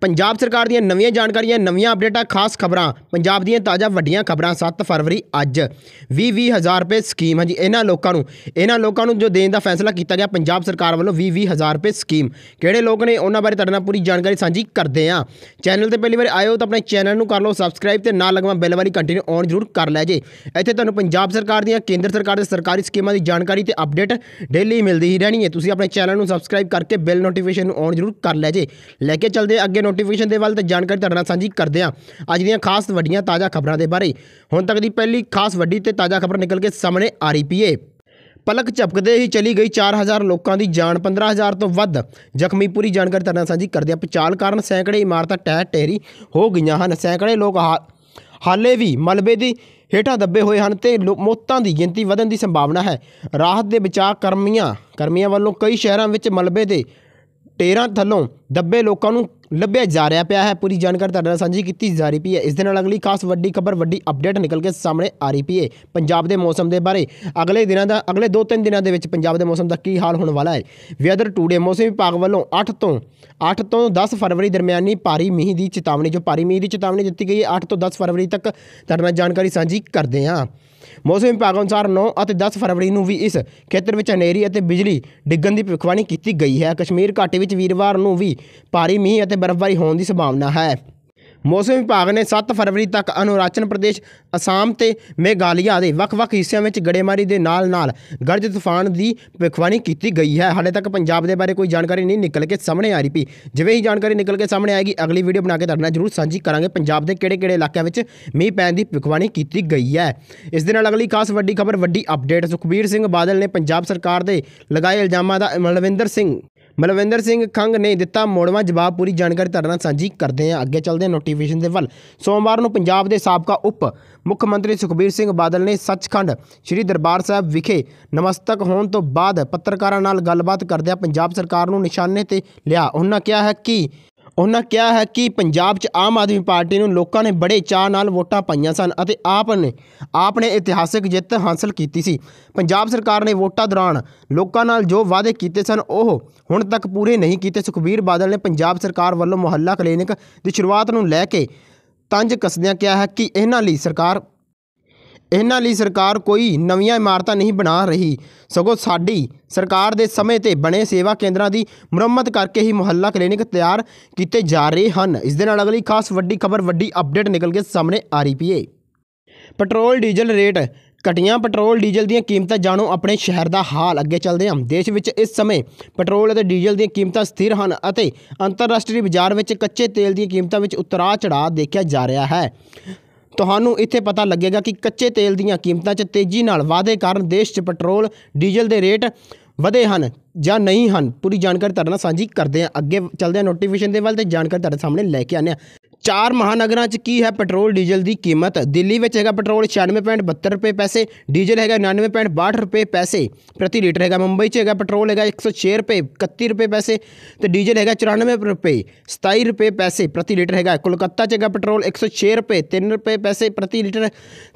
ਪੰਜਾਬ ਸਰਕਾਰ ਦੀਆਂ ਨਵੀਆਂ ਜਾਣਕਾਰੀਆਂ ਨਵੀਆਂ ਅਪਡੇਟਾਂ ਖਾਸ ਖਬਰਾਂ ਪੰਜਾਬ ਦੀਆਂ ਤਾਜ਼ਾ ਵੱਡੀਆਂ ਖਬਰਾਂ 7 ਫਰਵਰੀ ਅੱਜ 20-20000 ਰੁਪਏ ਸਕੀਮ ਹੈ ਜੀ ਇਹਨਾਂ ਲੋਕਾਂ ਨੂੰ ਇਹਨਾਂ ਲੋਕਾਂ ਨੂੰ ਜੋ ਦੇਣ ਦਾ ਫੈਸਲਾ ਕੀਤਾ ਗਿਆ ਪੰਜਾਬ ਸਰਕਾਰ ਵੱਲੋਂ 20-20000 ਰੁਪਏ ਸਕੀਮ ਕਿਹੜੇ ਲੋਕ ਨੇ ਉਹਨਾਂ ਬਾਰੇ ਤੁਹਾਡੇ ਨਾਲ ਪੂਰੀ ਜਾਣਕਾਰੀ ਸਾਂਝੀ ਕਰਦੇ ਆਂ ਚੈਨਲ ਤੇ ਪਹਿਲੀ ਵਾਰ ਆਏ ਹੋ ਤਾਂ ਆਪਣੇ ਚੈਨਲ ਨੂੰ ਕਰ ਲਓ ਸਬਸਕ੍ਰਾਈਬ ਤੇ ਨਾਲ ਲਗਵਾ ਬੈਲ ਵਾਲੀ ਘੰਟੀ ਨੂੰ ਔਨ ਜ਼ਰੂਰ ਕਰ ਲੈ ਜੇ ਇੱਥੇ ਤੁਹਾਨੂੰ ਪੰਜਾਬ ਸਰਕਾਰ ਦੀਆਂ ਕੇਂਦਰ ਸਰਕਾਰ ਦੇ ਸਰਕਾਰੀ ਸਕੀਮਾਂ ਦੀ ਜਾਣਕਾਰੀ ਤੇ ਅਪਡੇਟ ਡੇਲੀ ਮਿਲਦੀ ਹੀ ਰਹਿਣੀ ਹੈ ਤੁਸੀਂ ਆਪਣੇ ਚੈਨਲ ਨੂੰ ਸਬਸਕ੍ਰਾਈਬ ਕਰਕੇ ਬੈਲ ਨੋਟੀਫਿਕੇਸ਼ਨ ਨੂੰ ਔਨ ਜ਼ਰੂਰ ਕਰ ਲੈ ਜੇ ਲੈ ਕੇ ਚੱਲਦੇ ਅੱਗੇ ਨੋਟੀਫਿਕੇਸ਼ਨ ਦੇ ਵੱਲ ਤੇ ਜਾਣਕਾਰੀ ਤੁਹਾਡੇ ਨਾਲ ਸਾਂਝੀ ਕਰਦੇ ਆ ਅੱਜ ਦੀਆਂ ਖਾਸ ਵੱਡੀਆਂ ਤਾਜ਼ਾ ਖਬਰਾਂ ਦੇ ਬਾਰੇ ਹੁਣ ਤੱਕ ਦੀ ਪਹਿਲੀ ਖਾਸ ਵੱਡੀ ਤੇ ਤਾਜ਼ਾ ਖਬਰ ਨਿਕਲ ਕੇ ਸਾਹਮਣੇ ਆ ਰਹੀ ਪਈ ਹੈ ਪਲਕ ਝਪਕਦੇ ਹੀ ਚਲੀ ਗਈ 4000 ਲੋਕਾਂ ਦੀ ਜਾਨ 15000 ਤੋਂ ਵੱਧ ਜ਼ਖਮੀ ਪੂਰੀ ਜਾਣਕਾਰੀ ਤੁਹਾਡੇ ਨਾਲ ਸਾਂਝੀ ਕਰਦੇ ਆ ਪਚਾਲ ਕਾਰਨ ਸੈਂਕੜੇ ਇਮਾਰਤਾਂ ਟਹਿ ਟੇਰੀ ਹੋ ਗਈਆਂ ਹਨ ਸੈਂਕੜੇ ਲੋਕ ਹਾਲੇ ਵੀ ਮਲਬੇ ਦੀ ਹੇਠਾਂ ਦੱਬੇ ਹੋਏ ਹਨ ਤੇ ਮੌਤਾਂ ਦੀ ਗਿਣਤੀ ਵਧਣ ਦੀ ਸੰਭਾਵਨਾ ਹੈ ਰਾਹਤ ਦੇ ਬਚਾਅ ਕਰਮੀਆਂ ਕਰਮੀਆਂ ਵੱਲੋਂ ਕਈ ਸ਼ਹਿਰਾਂ ਵਿੱਚ ਮਲਬੇ ਦੇ 13 ਥੱਲੋਂ ਦੱਬੇ ਲੋਕਾਂ ਨੂੰ ਲੱਭਿਆ ਜਾ ਰਿਹਾ ਪਿਆ ਹੈ ਪੂਰੀ ਜਾਣਕਾਰੀ ਤੁਹਾਡੇ ਨਾਲ ਸਾਂਝੀ ਕੀਤੀ ਜਾ ਰਹੀ ਪਈ ਹੈ ਇਸ ਦੇ ਨਾਲ ਅਗਲੀ ਖਾਸ ਵੱਡੀ ਖਬਰ ਵੱਡੀ ਅਪਡੇਟ ਨਿਕਲ ਕੇ ਸਾਹਮਣੇ ਆ ਰਹੀ ਪਈ ਹੈ ਪੰਜਾਬ ਦੇ ਮੌਸਮ ਦੇ ਬਾਰੇ ਅਗਲੇ ਦਿਨਾਂ ਦਾ ਅਗਲੇ 2-3 ਦਿਨਾਂ ਦੇ ਵਿੱਚ ਪੰਜਾਬ ਦੇ ਮੌਸਮ ਦਾ ਕੀ ਹਾਲ ਹੋਣ ਵਾਲਾ ਹੈ ਵੈਦਰ ਟੂਡੇ ਮੌਸਮ ਵਿਭਾਗ ਵੱਲੋਂ 8 ਤੋਂ 8 ਤੋਂ 10 ਫਰਵਰੀ ਦਰਮਿਆਨੀ ਭਾਰੀ ਮੀਂਹ ਦੀ ਚੇਤਾਵਨੀ ਜੋ ਭਾਰੀ ਮੀਂਹ ਦੀ ਚੇਤਾਵਨੀ ਦਿੱਤੀ ਗਈ ਹੈ 8 ਤੋਂ 10 ਫਰਵਰੀ ਤੱਕ ਤੁਹਾਡੇ ਨਾਲ ਜਾਣਕਾਰੀ ਸਾਂਝੀ ਕਰਦੇ ਹਾਂ ਮੌਸਮ ਵਿਭਾਗ ਅਨੁਸਾਰ 9 ਅਤੇ 10 ਫਰਵਰੀ ਨੂੰ ਵੀ ਇਸ ਖੇਤਰ ਵਿੱਚ ਹਨੇਰੀ ਅਤੇ ਬਿਜਲੀ ਡਿੱਗਣ ਦੀ ਭਵਿੱਖਬਾਣੀ ਕੀਤੀ ਗਈ ਹੈ ਕਸ਼ਮੀਰ ਘਾਟੀ ਵਿੱਚ ਵੀਰਵਾਰ ਨੂੰ ਵੀ ਭਾਰੀ ਮੀਂਹ ਅਤੇ ਬਰਫ਼ਬਾਰੀ ਹੋਣ ਦੀ ਸੰਭਾਵਨਾ ਹੈ ਮੌਸਮ ਵਿਭਾਗ ਨੇ 7 ਫਰਵਰੀ ਤੱਕ ਅਨੁਰਾਚਨ ਪ੍ਰਦੇਸ਼ ਅਸਾਮ ਤੇ ਮੇਘਾਲਿਆ ਦੇ ਵੱਖ-ਵੱਖ ਹਿੱਸਿਆਂ ਵਿੱਚ ਗੜੇਮਾਰੀ ਦੇ ਨਾਲ-ਨਾਲ ਗਰਜ ਤੂਫਾਨ ਦੀ ਵਿਖਵਾਨੀ ਕੀਤੀ ਗਈ ਹੈ ਹਾਲੇ ਤੱਕ ਪੰਜਾਬ ਦੇ ਬਾਰੇ ਕੋਈ ਜਾਣਕਾਰੀ ਨਹੀਂ ਨਿਕਲ ਕੇ ਸਾਹਮਣੇ ਆ ਰਹੀ ਪਈ ਜਿਵੇਂ ਹੀ ਜਾਣਕਾਰੀ ਨਿਕਲ ਕੇ ਸਾਹਮਣੇ ਆਏਗੀ ਅਗਲੀ ਵੀਡੀਓ ਬਣਾ ਕੇ ਤੁਹਾਡੇ ਨਾਲ ਜ਼ਰੂਰ ਸਾਂਝੀ ਕਰਾਂਗੇ ਪੰਜਾਬ ਦੇ ਕਿਹੜੇ-ਕਿਹੜੇ ਇਲਾਕਿਆਂ ਵਿੱਚ ਮੀਂਹ ਪੈਣ ਦੀ ਵਿਖਵਾਨੀ ਕੀਤੀ ਗਈ ਹੈ ਇਸ ਦੇ ਨਾਲ ਅਗਲੀ ਖਾਸ ਵੱਡੀ ਖਬਰ ਵੱਡੀ ਅਪਡੇਟ ਸੁਖਬੀਰ ਸਿੰਘ ਬਾਦਲ ਨੇ ਪੰਜਾਬ ਸਰਕਾਰ ਦੇ ਲਗਾਏ ਇਲਜ਼ਾਮਾਂ ਦਾ ਮਲਵਿੰਦਰ ਸਿੰਘ ਮਲਵਿੰਦਰ ਸਿੰਘ ਖੰਗ ਨੇ ਦਿੱਤਾ ਮੋੜਵਾ ਜਵਾਬ ਪੂਰੀ ਜਾਣਕਾਰੀ ਤੁਹਾਡੇ ਨਾਲ ਸਾਂਝੀ ਕਰਦੇ ਹਾਂ ਅੱਗੇ ਚੱਲਦੇ ਹਾਂ ਨੋਟੀਫਿਕੇਸ਼ਨ ਦੇ ਵੱਲ ਸੋਮਵਾਰ ਨੂੰ ਪੰਜਾਬ ਦੇ ਸਾਬਕਾ ਉਪ ਮੁੱਖ ਮੰਤਰੀ ਸੁਖਬੀਰ ਸਿੰਘ ਬਾਦਲ ਨੇ ਸੱਚਖੰਡ ਸ੍ਰੀ ਦਰਬਾਰ ਸਾਹਿਬ ਵਿਖੇ ਨਮਸਤਕ ਹੋਣ ਤੋਂ ਬਾਅਦ ਪੱਤਰਕਾਰਾਂ ਨਾਲ ਗੱਲਬਾਤ ਕਰਦਿਆਂ ਪੰਜਾਬ ਸਰਕਾਰ ਨੂੰ ਨਿਸ਼ਾਨੇ ਤੇ ਲਿਆ ਉਹਨਾਂ ਕਿਹਾ ਹੈ ਕਿ ਉਹਨਾਂ ਕਿਹਾ ਹੈ ਕਿ ਪੰਜਾਬ 'ਚ ਆਮ ਆਦਮੀ ਪਾਰਟੀ ਨੂੰ ਲੋਕਾਂ ਨੇ ਬੜੇ ਚਾਅ ਨਾਲ ਵੋਟਾਂ ਪਾਈਆਂ ਸਨ ਅਤੇ ਆਪ ਨੇ ਆਪ ਨੇ ਜਿੱਤ ਹਾਸਲ ਕੀਤੀ ਸੀ ਪੰਜਾਬ ਸਰਕਾਰ ਨੇ ਵੋਟਾਂ ਦੌਰਾਨ ਲੋਕਾਂ ਨਾਲ ਜੋ ਵਾਅਦੇ ਕੀਤੇ ਸਨ ਉਹ ਹੁਣ ਤੱਕ ਪੂਰੇ ਨਹੀਂ ਕੀਤੇ ਸੁਖਬੀਰ ਬਾਦਲ ਨੇ ਪੰਜਾਬ ਸਰਕਾਰ ਵੱਲੋਂ ਮੁਹੱਲਾ ਕਲੀਨਿਕ ਦੀ ਸ਼ੁਰੂਆਤ ਨੂੰ ਲੈ ਕੇ ਤੰਜ ਕਸਦਿਆਂ ਕਿਹਾ ਹੈ ਕਿ ਇਹਨਾਂ ਲਈ ਸਰਕਾਰ ਇਹਨਾਂ ਲਈ ਸਰਕਾਰ ਕੋਈ ਨਵੀਆਂ ਇਮਾਰਤਾਂ ਨਹੀਂ ਬਣਾ ਰਹੀ ਸਗੋਂ ਸਾਡੀ ਸਰਕਾਰ ਦੇ ਸਮੇਂ ਤੇ ਬਣੇ ਸੇਵਾ ਕੇਂਦਰਾਂ ਦੀ ਮੁਰੰਮਤ ਕਰਕੇ ਹੀ ਮੁਹੱਲਾ ਕਲੀਨਿਕ ਤਿਆਰ ਕੀਤੇ ਜਾ ਰਹੇ ਹਨ ਇਸ ਦੇ ਨਾਲ ਅਗਲੀ ਖਾਸ ਵੱਡੀ ਖਬਰ ਵੱਡੀ ਅਪਡੇਟ ਨਿਕਲ ਕੇ ਸਾਹਮਣੇ ਆ ਰਹੀ ਪਈ ਹੈ ਪੈਟਰੋਲ ਡੀਜ਼ਲ ਰੇਟ ਕਟੀਆਂ ਪੈਟਰੋਲ ਡੀਜ਼ਲ ਦੀਆਂ ਕੀਮਤਾਂ ਜਾਣੋ ਆਪਣੇ ਸ਼ਹਿਰ ਦਾ ਹਾਲ ਅੱਗੇ ਚੱਲਦੇ ਹਾਂ ਦੇਸ਼ ਵਿੱਚ ਇਸ ਸਮੇਂ ਪੈਟਰੋਲ ਅਤੇ ਡੀਜ਼ਲ ਦੀਆਂ ਕੀਮਤਾਂ ਸਥਿਰ ਹਨ ਅਤੇ ਅੰਤਰਰਾਸ਼ਟਰੀ ਬਾਜ਼ਾਰ ਵਿੱਚ ਕੱਚੇ ਤੇਲ ਦੀਆਂ ਕੀਮਤਾਂ ਵਿੱਚ ਉਤਰਾਅ ਚੜਾਅ ਦੇਖਿਆ ਜਾ ਰਿਹਾ ਹੈ ਤੁਹਾਨੂੰ ਇੱਥੇ ਪਤਾ ਲੱਗੇਗਾ ਕਿ ਕੱਚੇ ਤੇਲ ਦੀਆਂ ਕੀਮਤਾਂ 'ਚ ਤੇਜ਼ੀ ਨਾਲ ਵਾਧੇ ਕਾਰਨ ਦੇਸ਼ 'ਚ ਪੈਟਰੋਲ ਡੀਜ਼ਲ ਦੇ ਰੇਟ ਵਧੇ ਹਨ ਜਾਂ ਨਹੀਂ ਹਨ ਪੂਰੀ ਜਾਣਕਾਰੀ ਤੁਹਾਡੇ ਨਾਲ ਸਾਂਝੀ ਕਰਦੇ ਆ ਅੱਗੇ ਚੱਲਦੇ ਆ ਨੋਟੀਫਿਕੇਸ਼ਨ ਦੇ ਵੱਲ ਤੇ ਜਾਣਕਾਰੀ ਤੁਹਾਡੇ ਸਾਹਮਣੇ ਲੈ ਕੇ ਆਨੇ ਆ चार महानगर च की है पेट्रोल डीजल की कीमत दिल्ली में है पेट्रोल छियानवे पॉइंट बहत्तर रुपये पैसे डीजल है उन्यानवे पॉइंट बाहठ रुपये पैसे प्रति लीटर है मुंबई है पेट्रोल है एक सौ छे रुपये इकती रुपये पैसे तो डीजल है चौरानवे रुपये सताई रुपये पैसे प्रति लीटर है कोलकाता है पेट्रोल एक सौ छे रुपये तीन रुपये पैसे प्रति लीटर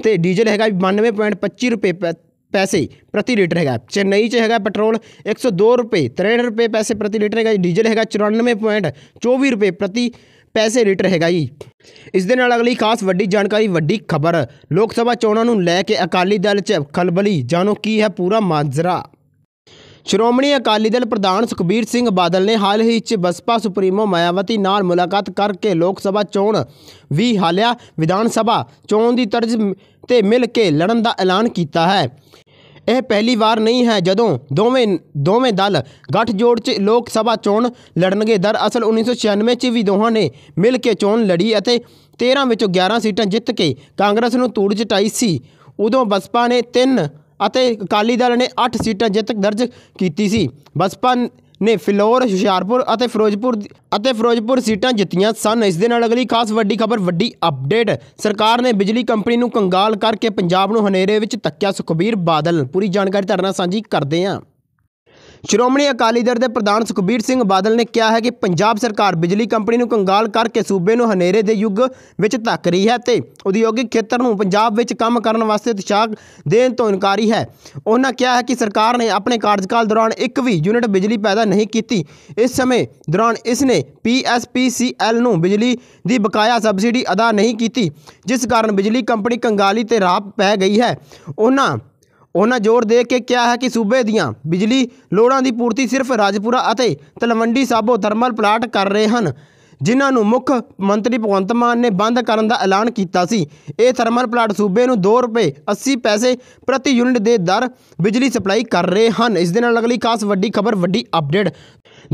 तो डीजल है बानवे पॉइंट पच्ची रुपये प पैसे प्रति लीटर है चेन्नई च है पेट्रोल एक सौ दो रुपये तिरठ रुपये पैसे प्रति लीटर है डीजल है चौरानवे पॉइंट चौबी रुपये प्रति ਪੈਸੇ ਰਿਟ ਰਹੇਗਾ ਜੀ ਇਸ ਦੇ ਨਾਲ ਅਗਲੀ ਖਾਸ ਵੱਡੀ ਜਾਣਕਾਰੀ ਵੱਡੀ ਖਬਰ ਲੋਕ ਸਭਾ ਚੋਣਾਂ ਨੂੰ ਲੈ ਕੇ ਅਕਾਲੀ ਦਲ 'ਚ ਖਲਬਲੀ ਜਾਣੋ ਕੀ ਹੈ ਪੂਰਾ ਮਾਜਰਾ ਸ਼੍ਰੋਮਣੀ ਅਕਾਲੀ ਦਲ ਪ੍ਰਧਾਨ ਸੁਖਬੀਰ ਸਿੰਘ ਬਾਦਲ ਨੇ ਹਾਲ ਹੀ 'ਚ ਬਸਪਾ ਸੁਪਰੀਮੋ ਮਾਇਆਵਤੀ ਨਾਲ ਮੁਲਾਕਾਤ ਕਰਕੇ ਲੋਕ ਸਭਾ ਚੋਣ ਵੀ ਹਾਲਿਆ ਵਿਧਾਨ ਸਭਾ ਚੋਣ ਦੀ ਤਰਜ਼ ਤੇ ਮਿਲ ਕੇ ਲੜਨ ਦਾ ਐਲਾਨ ਕੀਤਾ ਹੈ ਇਹ ਪਹਿਲੀ ਵਾਰ ਨਹੀਂ ਹੈ ਜਦੋਂ ਦੋਵੇਂ ਦੋਵੇਂ ਦਲ ਗੱਠਜੋੜ 'ਚ ਲੋਕ ਸਭਾ ਚੋਣ ਲੜਨਗੇ ਦਰਅਸਲ 1996 'ਚ ਵੀ ਦੋਹਾਂ ਨੇ ਮਿਲ ਕੇ ਚੋਣ ਲੜੀ ਅਤੇ 13 ਵਿੱਚੋਂ 11 ਸੀਟਾਂ ਜਿੱਤ ਕੇ ਕਾਂਗਰਸ ਨੂੰ ਤੂੜ ਜਟਾਈ ਸੀ ਉਦੋਂ ਬਸਪਾ ਨੇ 3 ਅਤੇ ਅਕਾਲੀ ਦਲ ਨੇ 8 ਸੀਟਾਂ ਜਿੱਤ ਦਰਜ ਕੀਤੀ ਸੀ ਬਸਪਾ ਨੇ ਫਿਲੌਰ ਹੁਸ਼ਿਆਰਪੁਰ ਅਤੇ ਫਿਰੋਜ਼ਪੁਰ ਅਤੇ ਫਿਰੋਜ਼ਪੁਰ ਸੀਟਾਂ ਜਿੱਤੀਆਂ ਸਨ ਇਸ ਦੇ ਨਾਲ ਅਗਲੀ ਖਾਸ ਵੱਡੀ ਖਬਰ ਵੱਡੀ ਅਪਡੇਟ ਸਰਕਾਰ ਨੇ ਬਿਜਲੀ ਕੰਪਨੀ ਨੂੰ ਕੰਗਾਲ ਕਰਕੇ ਪੰਜਾਬ ਨੂੰ ਹਨੇਰੇ ਵਿੱਚ ਤੱਕਿਆ ਸੁਖਬੀਰ ਬਾਦਲ ਪੂਰੀ ਜਾਣਕਾਰੀ ਤੁਹਾਡੇ ਨਾਲ ਸਾਂਝੀ ਕਰਦੇ ਹਾਂ ਸ਼੍ਰੋਮਣੀ ਅਕਾਲੀ ਦਲ ਦੇ ਪ੍ਰਧਾਨ ਸੁਖਬੀਰ ਸਿੰਘ ਬਾਦਲ ਨੇ ਕਿਹਾ ਹੈ ਕਿ ਪੰਜਾਬ ਸਰਕਾਰ ਬਿਜਲੀ ਕੰਪਨੀ ਨੂੰ ਕੰਗਾਲ ਕਰਕੇ ਸੂਬੇ ਨੂੰ ਹਨੇਰੇ ਦੇ ਯੁੱਗ ਵਿੱਚ ਧੱਕ ਰਹੀ ਹੈ ਤੇ ਉਦਯੋਗਿਕ ਖੇਤਰ ਨੂੰ ਪੰਜਾਬ ਵਿੱਚ ਕੰਮ ਕਰਨ ਵਾਸਤੇ ਉਤਸ਼ਾਹ ਦੇਣ ਤੋਂ ਇਨਕਾਰੀ ਹੈ ਉਹਨਾਂ ਕਿਹਾ ਹੈ ਕਿ ਸਰਕਾਰ ਨੇ ਆਪਣੇ ਕਾਰਜਕਾਲ ਦੌਰਾਨ ਇੱਕ ਵੀ ਯੂਨਿਟ ਬਿਜਲੀ ਪੈਦਾ ਨਹੀਂ ਕੀਤੀ ਇਸ ਸਮੇਂ ਦੌਰਾਨ ਇਸ ਨੇ ਪੀਐਸਪੀਸੀਐਲ ਨੂੰ ਬਿਜਲੀ ਦੀ ਬਕਾਇਆ ਸਬਸਿਡੀ ਅਦਾ ਨਹੀਂ ਕੀਤੀ ਜਿਸ ਕਾਰਨ ਬਿਜਲੀ ਕੰਪਨੀ ਕੰਗਾਲੀ ਤੇ ਰਾਹ ਪੈ ਗਈ ਹੈ ਉਹਨਾਂ ਉਹਨਾਂ ਜ਼ੋਰ ਦੇ ਕੇ ਕਿਹਾ ਹੈ ਕਿ ਸੂਬੇ ਦੀਆਂ ਬਿਜਲੀ ਲੋੜਾਂ ਦੀ ਪੂਰਤੀ ਸਿਰਫ ਰਾਜਪੁਰਾ ਅਤੇ ਤਲਵੰਡੀ ਸਾਬੋ ਥਰਮਲ ਪਲਾਂਟ ਕਰ ਰਹੇ ਹਨ ਜਿਨ੍ਹਾਂ ਨੂੰ ਮੁੱਖ ਮੰਤਰੀ ਭਗਵੰਤ ਮਾਨ ਨੇ ਬੰਦ ਕਰਨ ਦਾ ਐਲਾਨ ਕੀਤਾ ਸੀ ਇਹ ਥਰਮਲ ਪਲਾਂਟ ਸੂਬੇ ਨੂੰ 2 ਰੁਪਏ 80 ਪੈਸੇ ਪ੍ਰਤੀ ਯੂਨਿਟ ਦੇ ਦਰ ਬਿਜਲੀ ਸਪਲਾਈ ਕਰ ਰਹੇ ਹਨ ਇਸ ਦੇ ਨਾਲ ਅਗਲੀ ਖਾਸ ਵੱਡੀ ਖਬਰ ਵੱਡੀ ਅਪਡੇਟ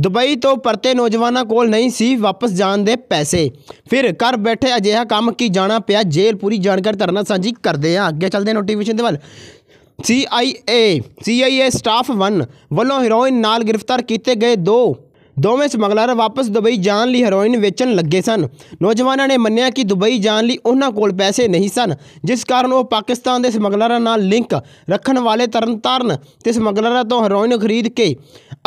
ਦੁਬਈ ਤੋਂ ਪਰਤੇ ਨੌਜਵਾਨਾਂ ਕੋਲ ਨਹੀਂ ਸੀ ਵਾਪਸ ਜਾਣ ਦੇ ਪੈਸੇ ਫਿਰ ਘਰ ਬੈਠੇ ਅਜਿਹਾ ਕੰਮ ਕੀ ਜਾਣਾ ਪਿਆ ਜੇਲ੍ਹ ਪੂਰੀ ਜਾਣਕਾਰੀ ਤਰਨਾ ਸਾਂਝੀ ਕਰਦੇ ਆ ਅੱਗੇ ਚੱਲਦੇ ਨੋਟੀਫਿਕੇਸ਼ਨ ਦੇ ਵੱਲ CIA CIA ਸਟਾਫ 1 ਵੱਲੋਂ ਹੀਰੋਇਨ ਨਾਲ ਗ੍ਰਿਫਤਾਰ ਕੀਤੇ ਗਏ ਦੋ ਦੋਵੇਂ ਸਮਗਲਰ ਵਾਪਸ ਦੁਬਈ ਜਾਣ ਲਈ ਹੀਰੋਇਨ ਵੇਚਣ ਲੱਗੇ ਸਨ ਨੌਜਵਾਨਾਂ ਨੇ ਮੰਨਿਆ ਕਿ ਦੁਬਈ ਜਾਣ ਲਈ ਉਹਨਾਂ ਕੋਲ ਪੈਸੇ ਨਹੀਂ ਸਨ ਜਿਸ ਕਾਰਨ ਉਹ ਪਾਕਿਸਤਾਨ ਦੇ ਸਮਗਲਰਾਂ ਨਾਲ ਲਿੰਕ ਰੱਖਣ ਵਾਲੇ ਤਰਨਤਾਰਨ ਤੇ ਸਮਗਲਰਾਂ ਤੋਂ ਹੀਰੋਇਨ ਖਰੀਦ ਕੇ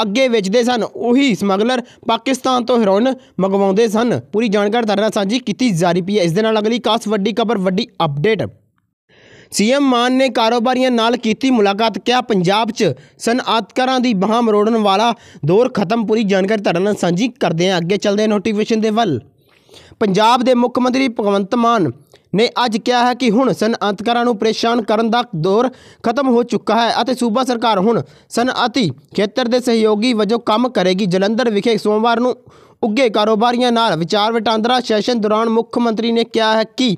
ਅੱਗੇ ਵੇਚਦੇ ਸਨ ਉਹੀ ਸਮਗਲਰ ਪਾਕਿਸਤਾਨ ਤੋਂ ਹੀਰੋਇਨ ਮੰਗਵਾਉਂਦੇ ਸਨ ਪੂਰੀ ਜਾਣਕਾਰੀ ਤੁਹਾਡੇ ਨਾਲ ਸਾਂਝੀ ਕੀਤੀ ਜਾ ਰਹੀ ਹੈ ਇਸ ਦੇ ਨਾਲ ਅਗਲੀ ਕਾਸ ਵੱਡੀ ਖਬਰ ਵੱਡੀ ਅਪਡੇਟ ਸੀਐਮ ਮਾਨ ਨੇ ਕਾਰੋਬਾਰੀਆਂ ਨਾਲ ਕੀਤੀ ਮੁਲਾਕਾਤ ਕਿਹਾ ਪੰਜਾਬ 'ਚ ਸਨਅਤਕਾਰਾਂ ਦੀ ਬਾਹਾਂ ਮਰੋੜਨ ਵਾਲਾ ਦੌਰ ਖਤਮ ਪੂਰੀ ਜਾਣਕਾਰੀ ਤੁਹਾਡੇ ਨਾਲ ਸਾਂਝੀ ਕਰਦੇ ਹਾਂ ਅੱਗੇ ਚੱਲਦੇ ਨੋਟੀਫਿਕੇਸ਼ਨ ਦੇ ਵੱਲ ਪੰਜਾਬ ਦੇ ਮੁੱਖ ਮੰਤਰੀ ਭਗਵੰਤ ਮਾਨ ਨੇ ਅੱਜ ਕਿਹਾ ਹੈ ਕਿ ਹੁਣ ਸਨਅਤਕਾਰਾਂ ਨੂੰ ਪਰੇਸ਼ਾਨ ਕਰਨ ਦਾ ਦੌਰ ਖਤਮ ਹੋ ਚੁੱਕਾ ਹੈ ਅਤੇ ਸੂਬਾ ਸਰਕਾਰ ਹੁਣ ਸਨਅਤੀ ਖੇਤਰ ਦੇ ਸਹਿਯੋਗੀ ਵਜੋਂ ਕੰਮ ਕਰੇਗੀ ਜਲੰਧਰ ਵਿਖੇ ਸੋਮਵਾਰ ਨੂੰ ਉੱਗੇ ਕਾਰੋਬਾਰੀਆਂ ਨਾਲ ਵਿਚਾਰ ਵਟਾਂਦਰਾ ਸੈਸ਼ਨ ਦੌਰਾਨ ਮੁੱਖ ਮੰਤਰੀ ਨੇ ਕਿਹਾ ਹੈ ਕਿ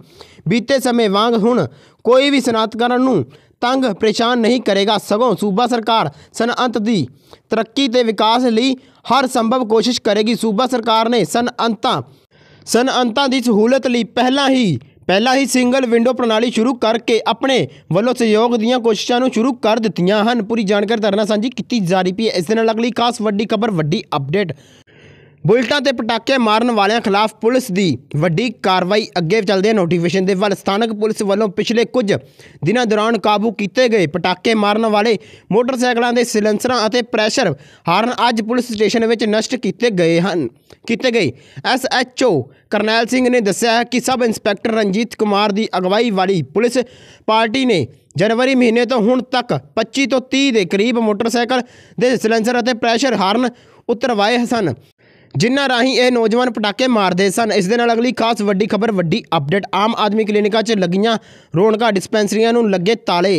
ਬੀਤੇ ਸਮੇਂ ਵਾਂਗ ਹੁਣ ਕੋਈ ਵੀ ਸਨਾਤਕਾਰਾਂ ਨੂੰ ਤੰਗ ਪਰੇਸ਼ਾਨ ਨਹੀਂ ਕਰੇਗਾ ਸਗੋਂ ਸੂਬਾ ਸਰਕਾਰ ਸਨਅੰਤ ਦੀ ਤਰੱਕੀ ਤੇ ਵਿਕਾਸ ਲਈ ਹਰ ਸੰਭਵ ਕੋਸ਼ਿਸ਼ ਕਰੇਗੀ ਸੂਬਾ ਸਰਕਾਰ ਨੇ ਸਨਅੰਤਾਂ ਸਨਅੰਤਾਂ ਦੀ ਸਹੂਲਤ ਲਈ ਪਹਿਲਾਂ ਹੀ ਪਹਿਲਾਂ ਹੀ ਸਿੰਗਲ ਵਿੰਡੋ ਪ੍ਰਣਾਲੀ ਸ਼ੁਰੂ ਕਰਕੇ ਆਪਣੇ ਵੱਲੋਂ ਸਹਿਯੋਗ ਦੀਆਂ ਕੋਸ਼ਿਸ਼ਾਂ ਨੂੰ ਸ਼ੁਰੂ ਕਰ ਦਿੱਤੀਆਂ ਹਨ ਪੂਰੀ ਜਾਣਕਾਰੀ ਦਰਨਾ ਸਾਂਝੀ ਕੀਤੀ ਜਾ ਰਹੀ ਹੈ ਇਸ ਦੇ ਨਾਲ ਅਗਲੀ ਖਾਸ ਵੱਡੀ ਖਬਰ ਵੱਡੀ ਅਪਡੇਟ ਬੁਲਟਾਂ ਤੇ ਪਟਾਕੇ ਮਾਰਨ ਵਾਲਿਆਂ ਖਿਲਾਫ ਪੁਲਿਸ ਦੀ ਵੱਡੀ ਕਾਰਵਾਈ ਅੱਗੇ ਹੈ ਨੋਟੀਫਿਕੇਸ਼ਨ ਦੇ ਵੱਲ ਸਥਾਨਕ ਪੁਲਿਸ ਵੱਲੋਂ ਪਿਛਲੇ ਕੁਝ ਦਿਨਾਂ ਦੌਰਾਨ ਕਾਬੂ ਕੀਤੇ ਗਏ ਪਟਾਕੇ ਮਾਰਨ ਵਾਲੇ ਮੋਟਰਸਾਈਕਲਾਂ ਦੇ ਸਿਲੈਂਸਰਾਂ ਅਤੇ ਪ੍ਰੈਸ਼ਰ ਹਾਰਨ ਅੱਜ ਪੁਲਿਸ ਸਟੇਸ਼ਨ ਵਿੱਚ ਨਸ਼ਟ ਕੀਤੇ ਗਏ ਹਨ ਕੀਤੇ ਗਏ ਐਸਐਚਓ ਕਰਨੈਲ ਸਿੰਘ ਨੇ ਦੱਸਿਆ ਕਿ ਸਬ ਇੰਸਪੈਕਟਰ ਰਣਜੀਤ ਕੁਮਾਰ ਦੀ ਅਗਵਾਈ ਵਾਲੀ ਪੁਲਿਸ ਪਾਰਟੀ ਨੇ ਜਨਵਰੀ ਮਹੀਨੇ ਤੋਂ ਹੁਣ ਤੱਕ 25 ਤੋਂ 30 ਦੇ ਕਰੀਬ ਮੋਟਰਸਾਈਕਲ ਦੇ ਸਿਲੈਂਸਰ ਅਤੇ ਪ੍ਰੈਸ਼ਰ ਹਾਰਨ ਉਤਰਵਾਏ ਹਸਨ ਜਿਨ੍ਹਾਂ ਰਾਹੀਂ ਇਹ ਨੌਜਵਾਨ ਪਟਾਕੇ ਮਾਰਦੇ ਸਨ ਇਸ ਦੇ ਨਾਲ ਅਗਲੀ ਖਾਸ ਵੱਡੀ ਖਬਰ ਵੱਡੀ ਅਪਡੇਟ ਆਮ ਆਦਮੀ ਕਲੀਨਿਕਾਂ 'ਚ ਲੱਗੀਆਂ ਰੋਣਕਾ ਡਿਸਪੈਂਸਰੀਆਂ ਨੂੰ ਲੱਗੇ ਤਾਲੇ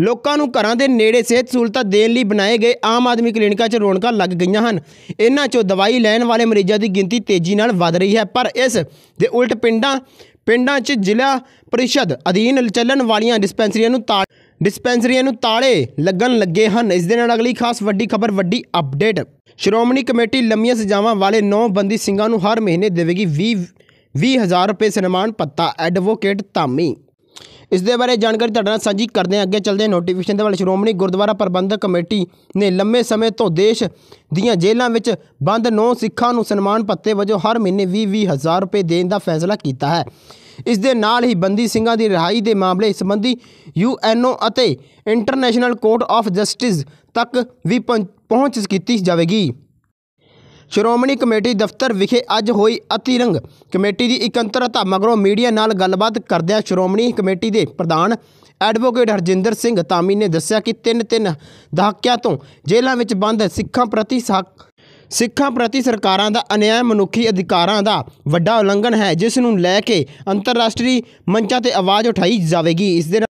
ਲੋਕਾਂ ਨੂੰ ਘਰਾਂ ਦੇ ਨੇੜੇ ਸਿਹਤ ਸਹੂਲਤਾਂ ਦੇਣ ਲਈ ਬਣਾਏ ਗਏ ਆਮ ਆਦਮੀ ਕਲੀਨਿਕਾਂ 'ਚ ਰੋਣਕਾ ਲੱਗ ਗਈਆਂ ਹਨ ਇਹਨਾਂ 'ਚੋਂ ਦਵਾਈ ਲੈਣ ਵਾਲੇ ਮਰੀਜ਼ਾਂ ਦੀ ਗਿਣਤੀ ਤੇਜ਼ੀ ਨਾਲ ਵਧ ਰਹੀ ਹੈ ਪਰ ਇਸ ਦੇ ਉਲਟ ਪਿੰਡਾਂ ਪਿੰਡਾਂ 'ਚ ਜ਼ਿਲ੍ਹਾ ਪਰਿਸ਼ਦ ਅਧੀਨ ਚੱਲਣ ਵਾਲੀਆਂ ਡਿਸਪੈਂਸਰੀਆਂ ਨੂੰ ਤਾਲ ਡਿਸਪੈਂਸਰੀਆਂ ਨੂੰ ਤਾਲੇ ਲੱਗਣ ਲੱਗੇ ਹਨ ਇਸ ਦੇ ਨਾਲ ਅਗਲੀ ਖਾਸ ਵੱਡੀ ਖਬਰ ਵੱਡੀ ਅਪਡੇਟ ਸ਼੍ਰੋਮਣੀ ਕਮੇਟੀ ਲੰਮੀਆਂ ਸਜ਼ਾਵਾਂ ਵਾਲੇ 9 ਬੰਦੀ ਸਿੰਘਾਂ ਨੂੰ ਹਰ ਮਹੀਨੇ ਦੇਵੇਗੀ 20 20000 ਰੁਪਏ ਸਨਮਾਨ ਪੱਤਾ ਐਡਵੋਕੇਟ ਧਾਮੀ ਇਸ ਦੇ ਬਾਰੇ ਜਾਣਕਾਰੀ ਤੁਹਾਡੇ ਨਾਲ ਸਾਂਝੀ ਕਰਦੇ ਹਾਂ ਅੱਗੇ ਚੱਲਦੇ ਹਾਂ ਨੋਟੀਫਿਕੇਸ਼ਨ ਦੇ ਵੱਲ ਸ਼੍ਰੋਮਣੀ ਗੁਰਦੁਆਰਾ ਪ੍ਰਬੰਧਕ ਕਮੇਟੀ ਨੇ ਲੰਮੇ ਸਮੇਂ ਤੋਂ ਦੇਸ਼ ਦੀਆਂ ਜੇਲ੍ਹਾਂ ਵਿੱਚ ਬੰਦ ਨੌ ਸਿੱਖਾਂ ਨੂੰ ਸਨਮਾਨ ਪੱਤੇ ਵਜੋਂ ਹਰ ਮਹੀਨੇ 20-20000 ਰੁਪਏ ਦੇਣ ਦਾ ਫੈਸਲਾ ਕੀਤਾ ਹੈ ਇਸ ਦੇ ਨਾਲ ਹੀ ਬੰਦੀ ਸਿੰਘਾਂ ਦੀ ਰਿਹਾਈ ਦੇ ਮਾਮਲੇ ਸੰਬੰਧੀ ਯੂਐਨਓ ਅਤੇ ਇੰਟਰਨੈਸ਼ਨਲ ਕੋਰਟ ਆਫ ਜਸਟਿਸ ਤੱਕ ਵੀ ਪਹੁੰਚ ਕੀਤੀ ਜਾਵੇਗੀ ਸ਼੍ਰੋਮਣੀ ਕਮੇਟੀ ਦਫ਼ਤਰ ਵਿਖੇ ਅੱਜ ਹੋਈ ਅਤਿਰੰਗ ਕਮੇਟੀ ਦੀ ਇਕੰਤਰਤਾ ਮਗਰੋਂ ਮੀਡੀਆ ਨਾਲ ਗੱਲਬਾਤ ਕਰਦਿਆਂ ਸ਼੍ਰੋਮਣੀ ਕਮੇਟੀ ਦੇ ਪ੍ਰਧਾਨ ਐਡਵੋਕੇਟ ਹਰਜਿੰਦਰ ਸਿੰਘ ਤਾਮੀ ਨੇ ਦੱਸਿਆ ਕਿ ਤਿੰਨ ਤਿੰਨ ਦਹਾਕਿਆਂ ਤੋਂ ਜੇਲ੍ਹਾਂ ਵਿੱਚ ਬੰਦ ਸਿੱਖਾਂ ਪ੍ਰਤੀ ਸਿੱਖਾਂ ਪ੍ਰਤੀ ਸਰਕਾਰਾਂ ਦਾ ਅਨਿਆਇ ਮਨੁੱਖੀ ਅਧਿਕਾਰਾਂ ਦਾ ਵੱਡਾ ਉਲੰਘਣ ਹੈ ਜਿਸ ਨੂੰ ਲੈ ਕੇ ਅੰਤਰਰਾਸ਼ਟਰੀ ਮੰਚਾਂ ਤੇ ਆਵਾਜ਼ ਉਠਾਈ ਜਾਵੇਗੀ ਇਸ ਦੇ